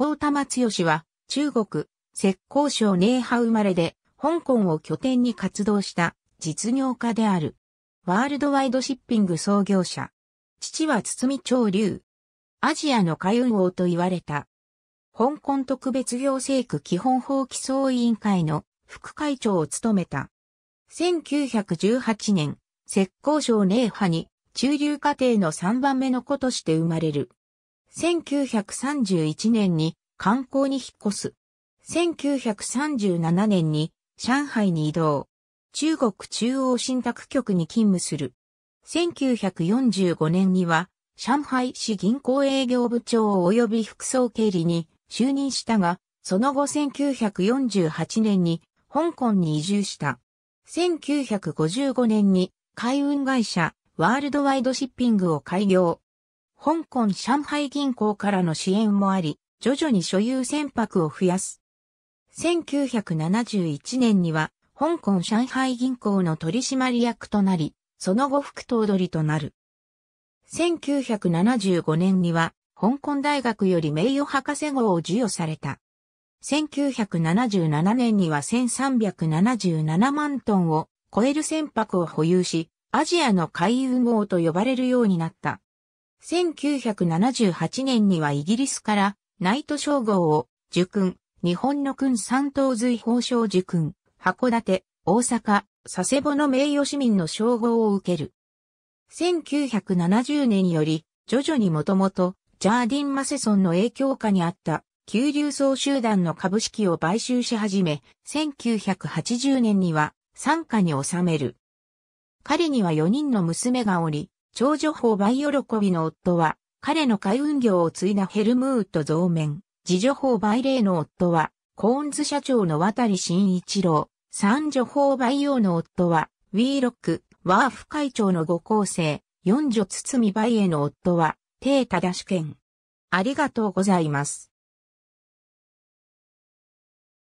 宝玉剛は、中国、浙江省寧波生まれで、香港を拠点に活動した実業家である。ワールドワイドシッピング創業者。父は堤長龍。アジアの海運王と言われた。香港特別行政区基本法規則委員会の副会長を務めた。1918年、浙江省寧波に中流家庭の3番目の子として生まれる。1931年に観光に引っ越す。1937年に上海に移動。中国中央信託局に勤務する。1945年には上海市銀行営業部長及び副総経理に就任したが、その後1948年に香港に移住した。1955年に海運会社ワールドワイドシッピングを開業。香港上海銀行からの支援もあり、徐々に所有船舶を増やす。1971年には、香港上海銀行の取締役となり、その後副頭取となる。1975年には、香港大学より名誉博士号を授与された。1977年には1377万トンを超える船舶を保有し、アジアの海運号と呼ばれるようになった。1978年にはイギリスからナイト称号を受勲、日本の勲三等随法賞受勲、函館、大阪、佐世保の名誉市民の称号を受ける。1970年より、徐々にもともと、ジャーディン・マセソンの影響下にあった、急流総集団の株式を買収し始め、1980年には、参加に収める。彼には4人の娘がおり、長女法倍喜びの夫は、彼の海運業を継いだヘルムート増面、次女法倍霊の夫は、コーンズ社長の渡り慎一郎、三女法倍用の夫は、ウィーロック、ワーフ会長のご校生、四女包バ倍エの夫は、テータダシケン。ありがとうございます。